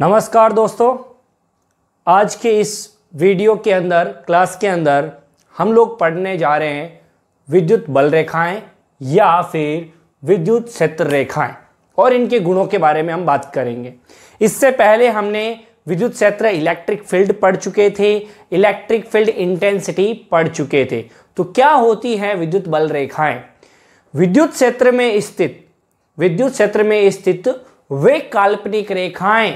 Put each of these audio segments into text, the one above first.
नमस्कार दोस्तों आज के इस वीडियो के अंदर क्लास के अंदर हम लोग पढ़ने जा रहे हैं विद्युत बल रेखाएं या फिर विद्युत क्षेत्र रेखाएं और इनके गुणों के बारे में हम बात करेंगे इससे पहले हमने विद्युत क्षेत्र इलेक्ट्रिक फील्ड पढ़ चुके थे इलेक्ट्रिक फील्ड इंटेंसिटी पढ़ चुके थे तो क्या होती है विद्युत बल रेखाएं विद्युत क्षेत्र में स्थित विद्युत क्षेत्र में स्थित वे काल्पनिक रेखाएं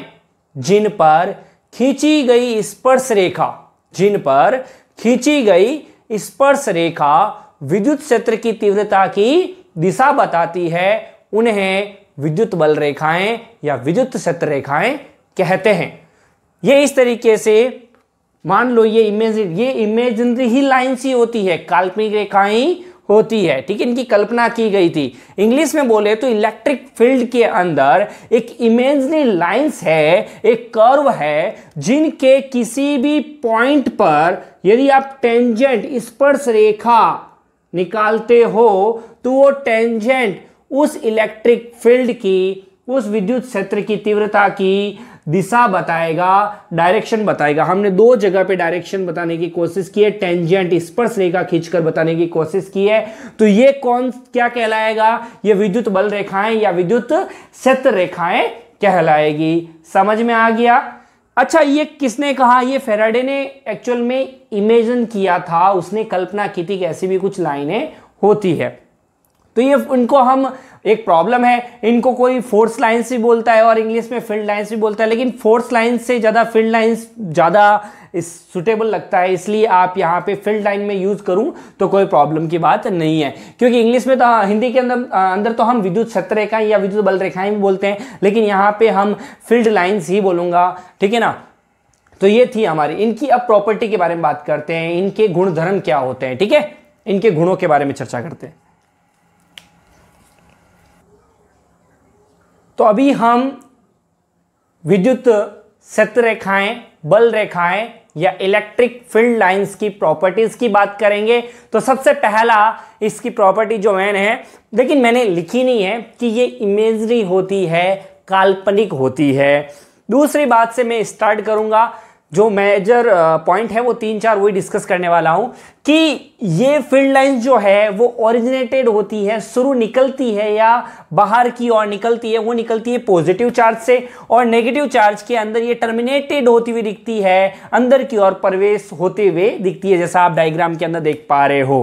जिन पर खींची गई स्पर्श रेखा जिन पर खींची गई स्पर्श रेखा विद्युत क्षेत्र की तीव्रता की दिशा बताती है उन्हें विद्युत बल रेखाएं या विद्युत क्षेत्र रेखाएं कहते हैं ये इस तरीके से मान लो ये इमेज ये इमेजनरी ही लाइन सी होती है काल्पनिक रेखाएं होती है ठीक है इनकी कल्पना की गई थी इंग्लिश में बोले तो इलेक्ट्रिक फील्ड के अंदर एक इमेजनरी लाइंस है एक कर्व है जिनके किसी भी पॉइंट पर यदि आप टेंजेंट स्पर्श रेखा निकालते हो तो वो टेंजेंट उस इलेक्ट्रिक फील्ड की उस विद्युत क्षेत्र की तीव्रता की दिशा बताएगा डायरेक्शन बताएगा हमने दो जगह पे डायरेक्शन बताने की कोशिश की है टेंजेंट स्पर्श रेखा खींचकर बताने की कोशिश की है तो ये कौन क्या कहलाएगा ये विद्युत बल रेखाएं या विद्युत क्षेत्र रेखाएं कहलाएगी समझ में आ गया अच्छा ये किसने कहा ये फेराडे ने एक्चुअल में इमेजिन किया था उसने कल्पना की थी कि ऐसी भी कुछ लाइनें होती है तो ये उनको हम एक प्रॉब्लम है इनको कोई फोर्स लाइन्स भी बोलता है और इंग्लिश में फील्ड लाइन्स भी बोलता है लेकिन फोर्स लाइन्स से ज़्यादा फील्ड लाइन्स ज़्यादा सुटेबल लगता है इसलिए आप यहाँ पे फील्ड लाइन में यूज़ करूँ तो कोई प्रॉब्लम की बात नहीं है क्योंकि इंग्लिश में तो हाँ, हिंदी के अंदर अंदर तो हम विद्युत छत रेखा या विद्युत बल रेखाएं भी बोलते हैं लेकिन यहाँ पे हम फील्ड लाइन्स ही बोलूँगा ठीक है ना तो ये थी हमारी इनकी अब प्रॉपर्टी के बारे में बात करते हैं इनके गुणधर्म क्या होते हैं ठीक है इनके गुणों के बारे में चर्चा करते हैं तो अभी हम विद्युत सत रेखाएं बल रेखाएं या इलेक्ट्रिक फील्ड लाइंस की प्रॉपर्टीज की बात करेंगे तो सबसे पहला इसकी प्रॉपर्टी जो मैन है लेकिन मैंने लिखी नहीं है कि ये इमेजरी होती है काल्पनिक होती है दूसरी बात से मैं स्टार्ट करूंगा जो मेजर पॉइंट uh, है वो तीन चार वही डिस्कस करने वाला हूं कि ये फील्ड लाइंस जो है वो ओरिजिनेटेड होती है शुरू निकलती है या बाहर की ओर निकलती है वो निकलती है पॉजिटिव चार्ज से और नेगेटिव चार्ज के अंदर ये टर्मिनेटेड होती हुई दिखती है अंदर की ओर प्रवेश होते हुए दिखती है जैसा आप डायग्राम के अंदर देख पा रहे हो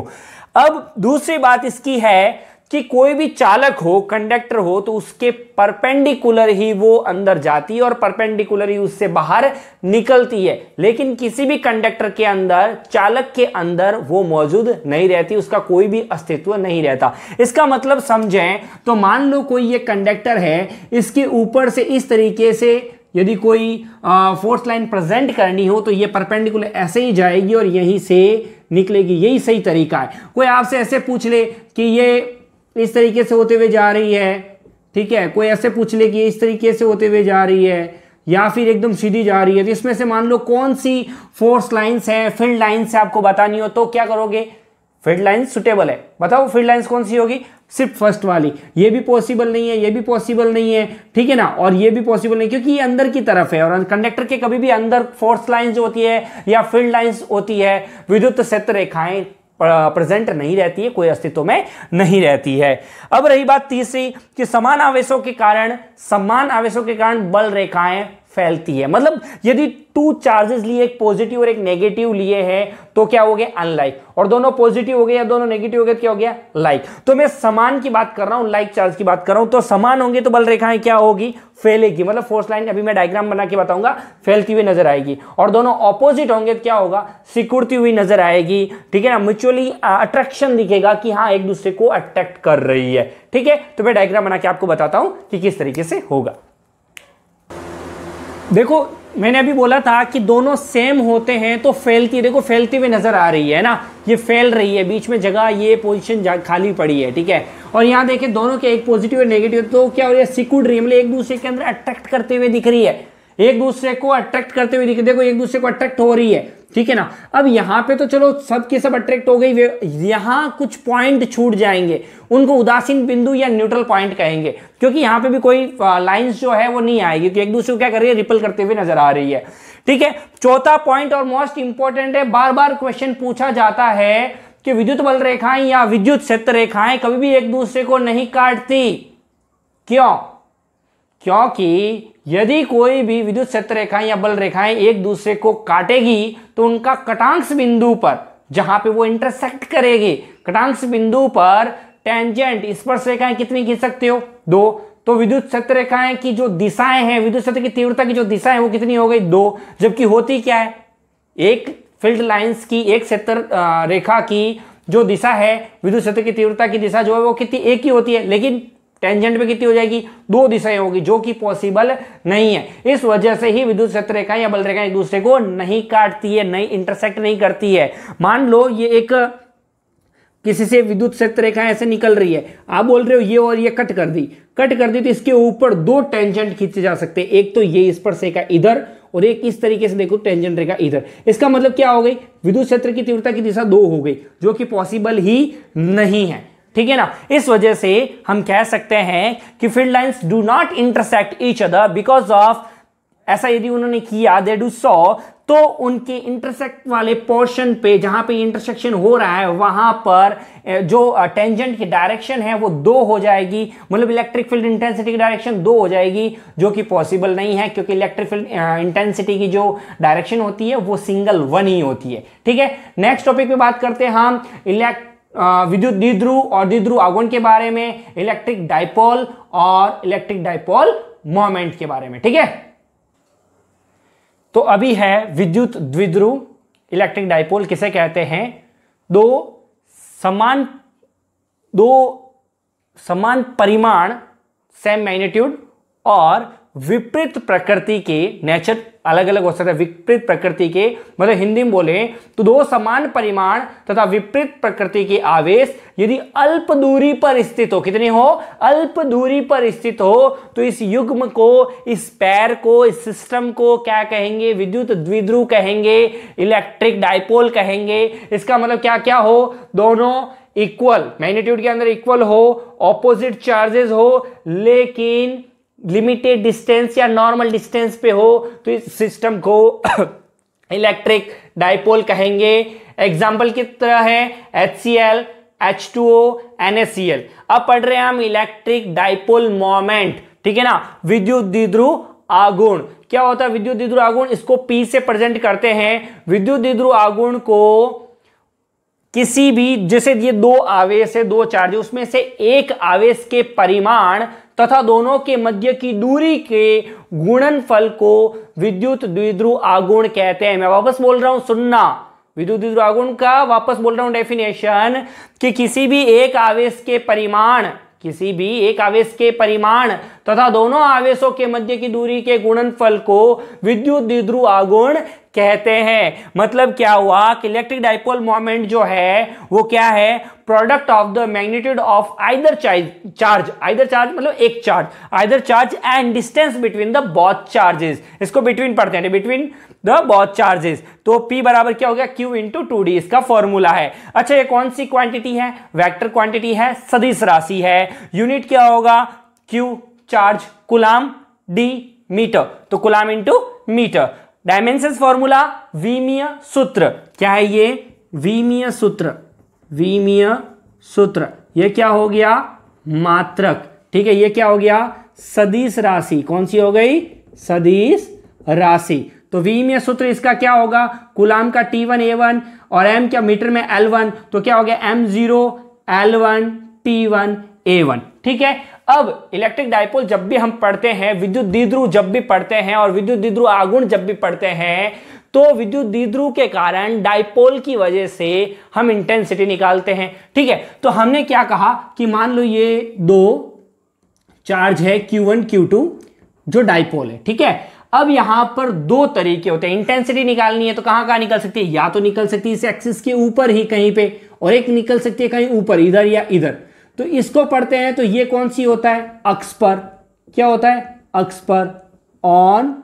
अब दूसरी बात इसकी है कि कोई भी चालक हो कंडक्टर हो तो उसके परपेंडिकुलर ही वो अंदर जाती है और परपेंडिकुलर ही उससे बाहर निकलती है लेकिन किसी भी कंडक्टर के अंदर चालक के अंदर वो मौजूद नहीं रहती उसका कोई भी अस्तित्व नहीं रहता इसका मतलब समझें तो मान लो कोई ये कंडक्टर है इसके ऊपर से इस तरीके से यदि कोई फोर्स लाइन प्रेजेंट करनी हो तो ये परपेंडिकुलर ऐसे ही जाएगी और यहीं से निकलेगी यही सही तरीका है कोई आपसे ऐसे पूछ ले कि ये इस तरीके से होते हुए जा रही है ठीक है कोई ऐसे पूछ ले कि इस तरीके से होते हुए जा रही है या फिर एकदम सीधी जा रही है तो इसमें से मान लो कौन सी फोर्स लाइन्स है फील्ड लाइन्स है आपको बतानी हो तो क्या करोगे फील्ड लाइन्स सुटेबल है बताओ फील्ड लाइन्स कौन सी होगी सिर्फ फर्स्ट वाली ये भी पॉसिबल नहीं है ये भी पॉसिबल नहीं है ठीक है ना और ये भी पॉसिबल नहीं क्योंकि ये अंदर की तरफ है और कंडक्टर के कभी भी अंदर फोर्स लाइन्स होती है या फील्ड लाइन्स होती है विद्युत क्षेत्र रेखाएं प्रेजेंट नहीं रहती है कोई अस्तित्व में नहीं रहती है अब रही बात तीसरी कि समान आवेशों के कारण समान आवेशों के कारण बल रेखाएं फैलती है मतलब यदि टू चार्जेस लिए एक पॉजिटिव और एक नेगेटिव लिए हैं तो क्या हो गया अनलाइक और दोनों पॉजिटिव हो गए या दोनों नेगेटिव हो गए तो क्या हो गया लाइक तो मैं समान की बात कर रहा हूं लाइक चार्ज की बात कर रहा हूं तो समान होंगे तो बल रेखाएं क्या होगी फैलेगी मतलब फोर्स लाइन अभी मैं डायग्राम बना के बताऊंगा फैलती हुई नजर आएगी और दोनों ऑपोजिट होंगे तो क्या होगा सिकुड़ती हुई नजर आएगी ठीक है ना म्यूचुअली अट्रैक्शन दिखेगा कि हाँ एक दूसरे को अट्रैक्ट कर रही है ठीक है तो मैं डायग्राम बना के आपको बताता हूं कि किस तरीके से होगा देखो मैंने अभी बोला था कि दोनों सेम होते हैं तो फैलती देखो फैलती हुई नज़र आ रही है ना ये फैल रही है बीच में जगह ये पोजीशन खाली पड़ी है ठीक है और यहाँ देखें दोनों के एक पॉजिटिव और नेगेटिव तो क्या हो रही है सिकुड़ रही है मतलब एक दूसरे के अंदर अट्रैक्ट करते हुए दिख रही है एक दूसरे को अट्रैक्ट करते हुए देखो एक दूसरे को अट्रैक्ट हो रही है ठीक है ना अब यहां पे तो चलो सब के सब अट्रैक्ट हो गई यहां कुछ पॉइंट छूट जाएंगे उनको उदासीन बिंदु या न्यूट्रल पॉइंट कहेंगे क्योंकि यहां पे भी कोई लाइंस जो है वो नहीं आएगी क्योंकि एक दूसरे को क्या कर रही है रिपल करते हुए नजर आ रही है ठीक है चौथा पॉइंट और मोस्ट इंपॉर्टेंट है बार बार क्वेश्चन पूछा जाता है कि विद्युत बल रेखाएं या विद्युत क्षेत्र रेखाएं कभी भी एक दूसरे को नहीं काटती क्यों क्योंकि यदि कोई भी विद्युत क्षेत्र रेखाएं या बल रेखाएं एक दूसरे को काटेगी तो उनका कटांश बिंदु पर जहां पे वो इंटरसेक्ट करेगी कटांश बिंदु पर टेंजेंट स्पर्श रेखाएं कितनी खींच सकते हो दो तो विद्युत क्षेत्र रेखाएं की जो दिशाएं हैं विद्युत क्षेत्र की तीव्रता की जो दिशा है वो कितनी हो गई दो जबकि होती क्या है एक फील्ड लाइंस की एक क्षेत्र रेखा की जो दिशा है विद्युत क्षेत्र की तीव्रता की दिशा जो है वो कितनी एक ही होती है लेकिन टेंजेंट में कितनी हो जाएगी दो दिशाएं होगी जो कि पॉसिबल नहीं है इस वजह से ही विद्युत क्षेत्र रेखाएं या बल रेखाएं एक दूसरे को नहीं काटती है नहीं इंटरसेक्ट नहीं करती है मान लो ये एक किसी से विद्युत क्षेत्र रेखा ऐसे निकल रही है आप बोल रहे हो ये और ये कट कर दी कट कर दी तो इसके ऊपर दो टेंजेंट खींचे जा सकते हैं एक तो ये इस स्पर्श रेखा इधर और एक इस तरीके से देखो टेंजेंट रेखा इधर इसका मतलब क्या हो गई विद्युत क्षेत्र की तीव्रता की दिशा दो हो गई जो कि पॉसिबल ही नहीं है ठीक है ना इस वजह से हम कह सकते हैं कि field lines do not intersect each other because of ऐसा यदि उन्होंने किया दे डू सॉ तो उनके इंटरसेक्ट वाले पोर्शन पे जहां पे इंटरसेक्शन हो रहा है वहां पर जो टेंजेंट की डायरेक्शन है वो दो हो जाएगी मतलब इलेक्ट्रिक फील्ड इंटेंसिटी की डायरेक्शन दो हो जाएगी जो कि पॉसिबल नहीं है क्योंकि इलेक्ट्रिक फील्ड इंटेंसिटी की जो डायरेक्शन होती है वो सिंगल वन ही होती है ठीक है नेक्स्ट टॉपिक पे बात करते हैं हम इलेक्ट विद्युत द्विध्रुव और द्विध्रुव आगुण के बारे में इलेक्ट्रिक डायपोल और इलेक्ट्रिक डायपोल मोमेंट के बारे में ठीक है तो अभी है विद्युत द्विध्रुव इलेक्ट्रिक डायपोल किसे कहते हैं दो समान दो समान परिमाण सेम मैग्नीट्यूड और विपरीत प्रकृति के नेचर अलग अलग हो सकता है विपरीत प्रकृति के मतलब हिंदी में बोले तो दो समान परिमाण तथा विपरीत प्रकृति के आवेश यदि अल्प दूरी पर स्थित हो कितने हो अल्प दूरी पर स्थित हो तो इस युग्म को इस पैर को इस सिस्टम को क्या कहेंगे विद्युत द्विध्रुव कहेंगे इलेक्ट्रिक डाइपोल कहेंगे इसका मतलब क्या क्या हो दोनों इक्वल मैग्नीट्यूड के अंदर इक्वल हो ऑपोजिट चार्जेस हो लेकिन लिमिटेड डिस्टेंस या नॉर्मल डिस्टेंस पे हो तो इस सिस्टम को इलेक्ट्रिक डाइपोल कहेंगे एग्जाम्पल की तरह है H C L H two O N S C L अब पढ़ रहे हैं हम इलेक्ट्रिक डाइपोल मोमेंट ठीक है ना विद्युत दिद्रु आगुण क्या होता है विद्युत दिद्रु आगुण इसको पी से प्रेजेंट करते हैं विद्युत दिद्रु आगुण को किसी भी जैसे ये दो आवेश है दो चार्ज उसमें से एक आवेश के परिमाण तथा दोनों के मध्य की दूरी के गुणनफल को विद्युत द्विध्रु आगुण कहते हैं मैं वापस बोल रहा हूं सुनना विद्युत द्विध्रु आगुण का वापस बोल रहा हूं डेफिनेशन कि किसी भी एक आवेश के परिमाण किसी भी एक आवेश के परिमाण तथा दोनों आवेशों के मध्य की दूरी के गुणनफल को विद्युत द्विध्रु आगुण कहते हैं मतलब क्या हुआ कि इलेक्ट्रिक डाइपोल मोमेंट जो है वो क्या है product of the magnitude of either charge either charge मतलब एक charge either charge and distance between the both charges इसको बिटवीन पढ़ते हैं बिटवीन द बॉथ चार्जेस तो P बराबर क्या हो गया Q इंटू टू डी इसका फॉर्मूला है अच्छा ये कौन सी क्वांटिटी है वेक्टर क्वांटिटी है सदिश राशि है यूनिट क्या होगा Q charge coulomb D metre तो coulomb into metre dimension formula विमीय सूत्र क्या है ये विमीय सूत्र विमीय सूत्र ये क्या हो गया मात्रक ठीक है ये क्या हो गया सदीश राशि कौन सी हो गई सदीश राशि तो विमीय सूत्र इसका क्या होगा कुलाम का टी वन ए वन और एम क्या मीटर में एल वन तो क्या हो गया M zero L one T one A one ठीक है अब इलेक्ट्रिक डायपोल जब भी हम पढ़ते हैं विद्युत दिद्रु जब भी पढ़ते हैं और विद्युत दिद्रु आगुण जब भी पढ़ते हैं तो विद्युत द्विध्रुव के कारण डायपोल की वजह से हम इंटेंसिटी निकालते हैं ठीक है तो हमने क्या कहा कि मान लो ये दो चार्ज है Q1 Q2 जो डायपोल है ठीक है अब यहां पर दो तरीके होते हैं इंटेंसिटी निकालनी है तो कहां कहां निकल सकती है या तो निकल सकती है इस एक्सिस के ऊपर ही कहीं पे और एक निकल सकती है कहीं ऊपर इधर या इधर तो इसको पढ़ते हैं तो ये कौन सी होता है अक्स पर क्या होता है अक्स पर ऑन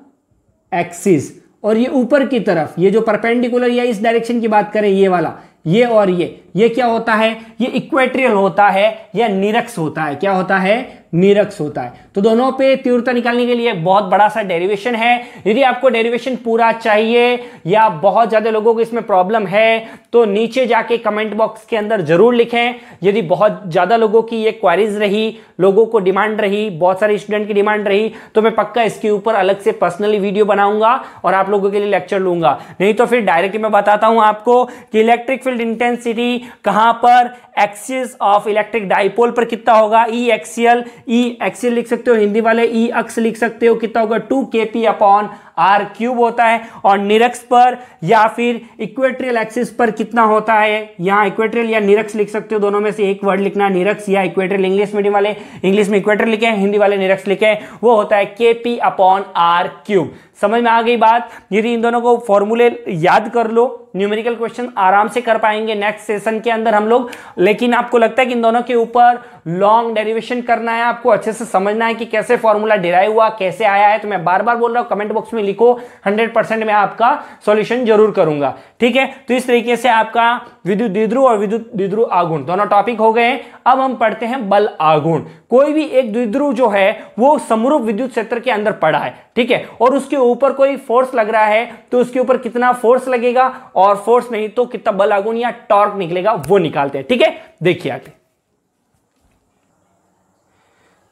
एक्सिस और ये ऊपर की तरफ ये जो परपेंडिकुलर या इस डायरेक्शन की बात करें ये वाला ये और ये ये क्या होता है ये इक्वेट्रियल होता है या निरक्स होता है क्या होता है निरक्ष होता है तो दोनों पे तीव्रता निकालने के लिए बहुत बड़ा सा डेरिवेशन है यदि आपको डेरिवेशन पूरा चाहिए या बहुत ज़्यादा लोगों को इसमें प्रॉब्लम है तो नीचे जाके कमेंट बॉक्स के अंदर जरूर लिखें यदि बहुत ज़्यादा लोगों की ये क्वारीज रही लोगों को डिमांड रही बहुत सारे स्टूडेंट की डिमांड रही तो मैं पक्का इसके ऊपर अलग से पर्सनली वीडियो बनाऊंगा और आप लोगों के लिए लेक्चर लूंगा नहीं तो फिर डायरेक्टली मैं बताता हूँ आपको कि इलेक्ट्रिक फील्ड इंटेंसिटी कहां पर एक्सिस ऑफ इलेक्ट्रिक डाइपोल पर कितना होगा ई एक्सियल ई एक्सियल लिख सकते हो हिंदी वाले ई e अक्स लिख सकते हो कितना होगा टू के पी अपॉन आर क्यूब होता है और निरक्स पर या फिर इक्वेट्रियल एक्सिस पर कितना होता है यहां इक्वेट्रियल या निरक्स लिख सकते हो दोनों में से एक वर्ड लिखना निरक्स या इक्वेट्रियल इंग्लिश मीडियम वाले इंग्लिश में इक्वेटर लिखे हैं हिंदी वाले निरक्स लिखे हैं वो होता है के पी अपॉन आर क्यूब समझ में आ गई बात यदि इन दोनों को फॉर्मूले याद कर लो न्यूमेरिकल क्वेश्चन आराम से कर पाएंगे नेक्स्ट सेशन के अंदर हम लोग लेकिन आपको लगता है कि इन दोनों के ऊपर लॉन्ग डेरिवेशन करना है आपको अच्छे से समझना है कि कैसे फॉर्मूला डिराइव हुआ कैसे आया है तो मैं बार बार बोल रहा हूँ कमेंट बॉक्स में लिखो हंड्रेड परसेंट मैं आपका सोल्यूशन जरूर करूंगा ठीक है तो इस तरीके से आपका विद्युत दिद्रु और विद्युत दिद्रु आगुण दोनों टॉपिक हो गए अब हम पढ़ते हैं बल आगुण कोई भी एक द्विध्रुव जो है वो समरूप विद्युत क्षेत्र के अंदर पड़ा है ठीक है और उसके ऊपर कोई फोर्स लग रहा है तो उसके ऊपर कितना फोर्स लगेगा और फोर्स नहीं तो कितना बल आगुन या टॉर्क निकलेगा वो निकालते हैं ठीक है देखिए आते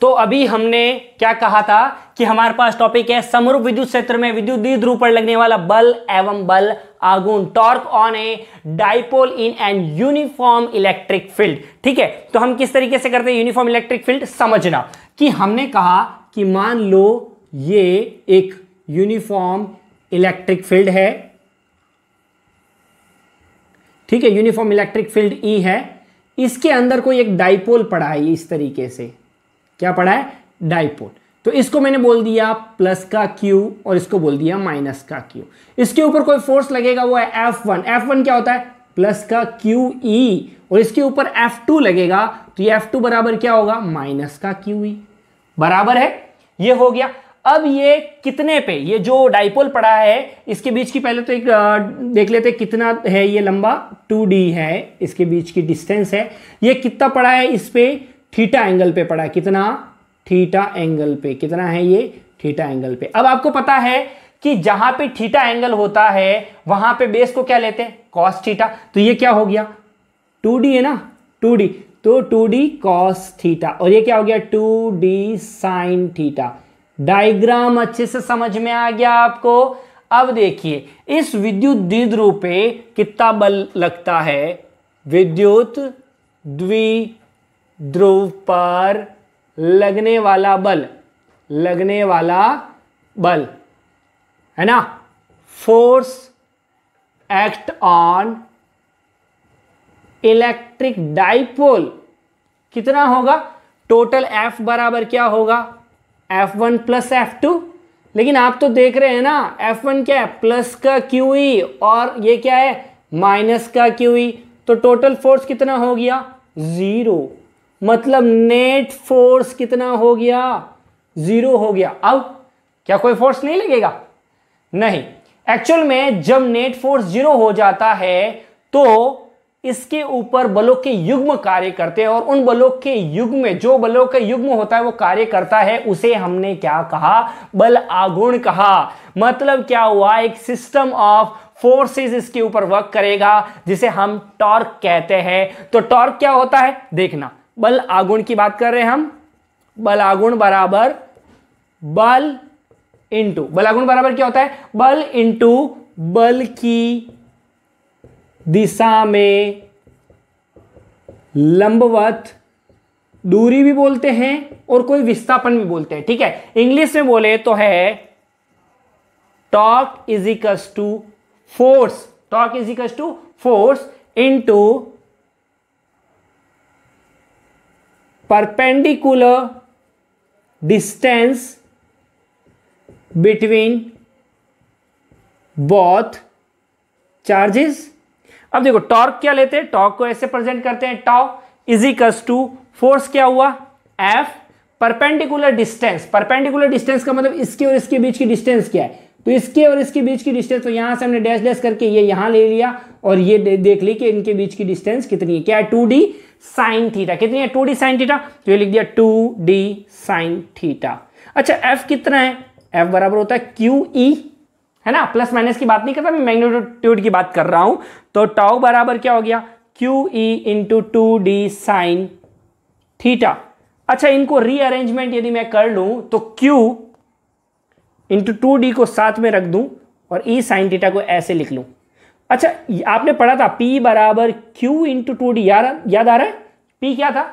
तो अभी हमने क्या कहा था कि हमारे पास टॉपिक है समरूप विद्युत क्षेत्र में विद्युत द्विध्रुव पर लगने वाला बल एवं बल आगुन torque on a dipole in an uniform electric field ठीक है तो हम किस तरीके से करते हैं यूनिफॉर्म इलेक्ट्रिक फील्ड समझना कि हमने कहा कि मान लो ये एक यूनिफॉर्म इलेक्ट्रिक फील्ड है ठीक है यूनिफॉर्म इलेक्ट्रिक फील्ड ई है इसके अंदर कोई एक डाइपोल पड़ा है इस तरीके से क्या पढ़ा है डाइपोल तो इसको मैंने बोल दिया प्लस का क्यू और इसको बोल दिया माइनस का क्यू इसके ऊपर कोई फोर्स लगेगा वो है एफ वन एफ वन क्या होता है प्लस का क्यू ई e. और इसके ऊपर एफ टू लगेगा तो ये एफ टू बराबर क्या होगा माइनस का क्यू ई e. बराबर है ये हो गया अब ये कितने पे ये जो डाइपोल पड़ा है इसके बीच की पहले तो एक देख लेते कितना है ये लंबा डी है इसके बीच की डिस्टेंस है ये कितना पड़ा है इस पे थीटा एंगल पे पड़ा कितना थीटा एंगल पे कितना है ये थीटा एंगल पे अब आपको पता है कि जहां पे थीटा एंगल होता है वहां पे बेस को क्या लेते हैं कॉस थीटा तो ये क्या हो गया टू डी है ना टू डी तो टू डी कॉस थीटा और ये क्या हो गया two D sine theta diagram अच्छे से समझ में आ गया आपको अब देखिए इस विद्युत द्विध्रुव पे कितना बल लगता है विद्युत द्वि ध्रुव पर लगने वाला बल लगने वाला बल है ना force act on electric dipole कितना होगा टोटल F बराबर क्या होगा F1 वन प्लस एफ लेकिन आप तो देख रहे हैं ना F1 क्या है प्लस का क्यू ई e और ये क्या है माइनस का क्यू ई e। तो टोटल फोर्स कितना हो गया ज़ीरो मतलब नेट फोर्स कितना हो गया जीरो हो गया अब क्या कोई फोर्स नहीं लगेगा नहीं एक्चुअल में जब नेट फोर्स जीरो हो जाता है तो इसके ऊपर बलों के युग्म कार्य करते हैं और उन बलों के युग्म में जो बलों के युग्म होता है वो कार्य करता है उसे हमने क्या कहा बल आगुण कहा मतलब क्या हुआ एक सिस्टम ऑफ फोर्सेस इसके ऊपर वर्क करेगा जिसे हम टॉर्क कहते हैं तो टॉर्क क्या होता है देखना बल आगुण की बात कर रहे हैं हम बल आगुण बराबर बल इंटू बल आगुण बराबर क्या होता है बल इंटू बल की दिशा में लंबवत दूरी भी बोलते हैं और कोई विस्थापन भी बोलते हैं ठीक है इंग्लिश में बोले तो है torque equals to force torque equals to force into perpendicular distance between both charges अब देखो टॉर्क क्या लेते हैं टॉर्क को ऐसे प्रेजेंट करते हैं टाउ इज टू फोर्स क्या हुआ F perpendicular distance perpendicular distance का मतलब इसके और इसके बीच की डिस्टेंस क्या है तो इसके और इसके बीच की डिस्टेंस तो यहां से हमने डैश डैश करके ये यहां ले लिया और ये दे, देख ली कि इनके बीच की डिस्टेंस कितनी है क्या है टू डी साइन थीटा कितनी है टू डी साइन थीटा तो ये लिख दिया टू डी साइन थीटा अच्छा एफ कितना है एफ बराबर होता है क्यू ई e, है ना प्लस माइनस की बात नहीं करता मैं मैग्नेट्यूड की बात कर रहा हूं तो टाउ बराबर क्या हो गया q E into two D sine theta अच्छा इनको रीअरेंजमेंट यदि मैं कर लूं तो क्यू इंटू टू डी को साथ में रख दूं और ई साइन थीटा को ऐसे लिख लूं अच्छा आपने पढ़ा था पी बराबर क्यू इंटू टू डी याद आ रहा है पी क्या था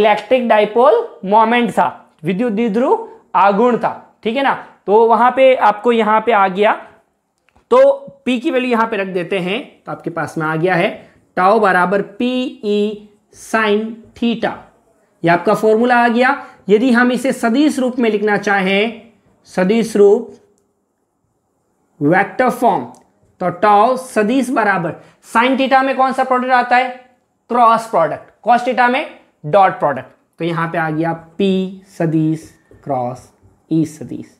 इलेक्ट्रिक डाइपोल मोमेंट था विद्युत द्विध्रुव आगुण था ठीक है ना तो वहां पे आपको यहां पे आ गया तो पी की वैल्यू यहां पे रख देते हैं तो आपके पास में आ गया है टाओ बराबर पी ई साइन थीटा ये आपका फॉर्मूला आ गया यदि हम इसे सदिश रूप में लिखना चाहें सदिश रूप वेक्टर फॉर्म तो टाओ सदिश बराबर साइन टीटा में कौन सा प्रोडक्ट आता है क्रॉस प्रोडक्ट कॉस टीटा में डॉट प्रोडक्ट तो यहां पे आ गया पी सदिश क्रॉस ई e सदिश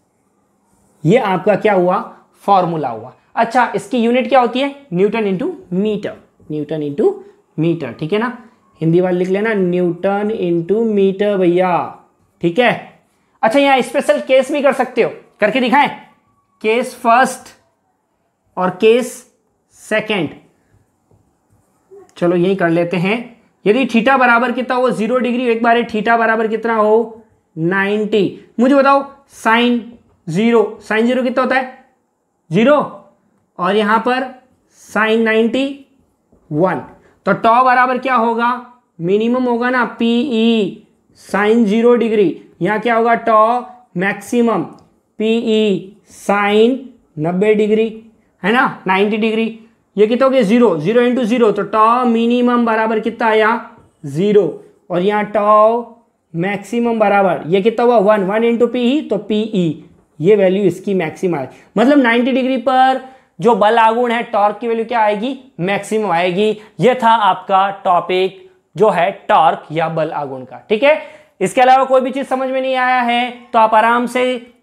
ये आपका क्या हुआ फॉर्मूला हुआ अच्छा इसकी यूनिट क्या होती है newton into metre newton into metre ठीक है ना हिंदी वाले लिख लेना न्यूटन इंटू मीटर भैया ठीक है अच्छा यहां स्पेशल केस भी कर सकते हो करके दिखाएं केस फर्स्ट और केस सेकंड चलो यही कर लेते हैं यदि थीटा बराबर कितना हो जीरो डिग्री एक बार थीटा बराबर कितना हो नाइनटी मुझे बताओ साइन जीरो साइन जीरो कितना होता है जीरो और यहां पर साइन नाइन्टी वन तो टॉ बराबर क्या होगा मिनिमम होगा ना P E e। Sine zero degree यहाँ क्या होगा tau maximum P E sine नब्बे डिग्री है ना नाइन्टी डिग्री ये कितना हो गया जीरो जीरो इंटू जीरो तो टॉ मिनिमम बराबर कितना है यहाँ जीरो और यहाँ टॉ मैक्सिमम बराबर ये कितना हुआ one one into P E तो पी ई e। ये वैल्यू इसकी मैक्सिमम आए मतलब 90 डिग्री पर जो बल आगुण है टॉर्क की वैल्यू क्या आएगी मैक्सिमम आएगी ये था आपका टॉपिक जो है टॉर्क या बल आगुण का ठीक है इसके अलावा कोई भी चीज़ समझ में नहीं आया है तो आप आराम से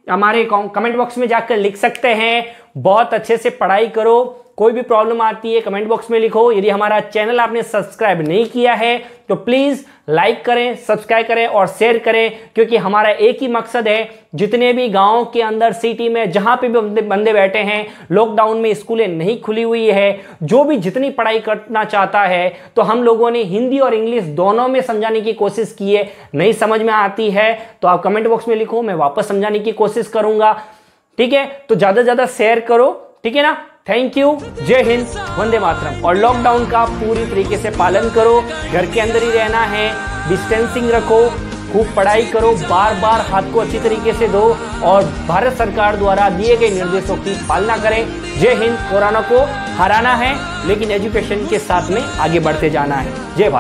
हमारे कमेंट बॉक्स में जाकर लिख सकते हैं बहुत अच्छे से पढ़ाई करो कोई भी प्रॉब्लम आती है कमेंट बॉक्स में लिखो यदि हमारा चैनल आपने सब्सक्राइब नहीं किया है तो प्लीज़ लाइक करें सब्सक्राइब करें और शेयर करें क्योंकि हमारा एक ही मकसद है जितने भी गांव के अंदर सिटी में जहां पे भी बंदे बैठे हैं लॉकडाउन में स्कूलें नहीं खुली हुई है जो भी जितनी पढ़ाई करना चाहता है तो हम लोगों ने हिंदी और इंग्लिश दोनों में समझाने की कोशिश की है नहीं समझ में आती है तो आप कमेंट बॉक्स में लिखो मैं वापस समझाने की कोशिश करूँगा ठीक है तो ज़्यादा से ज़्यादा शेयर करो ठीक है ना थैंक यू जय हिंद वंदे मातरम और लॉकडाउन का पूरी तरीके से पालन करो घर के अंदर ही रहना है डिस्टेंसिंग रखो खूब पढ़ाई करो बार बार हाथ को अच्छी तरीके से धो और भारत सरकार द्वारा दिए गए निर्देशों की पालना करें जय हिंद कोरोना को हराना है लेकिन एजुकेशन के साथ में आगे बढ़ते जाना है जय भारत